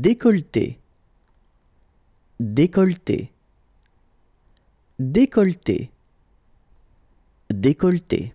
décolleté, décolleté, décolleté, décolleté.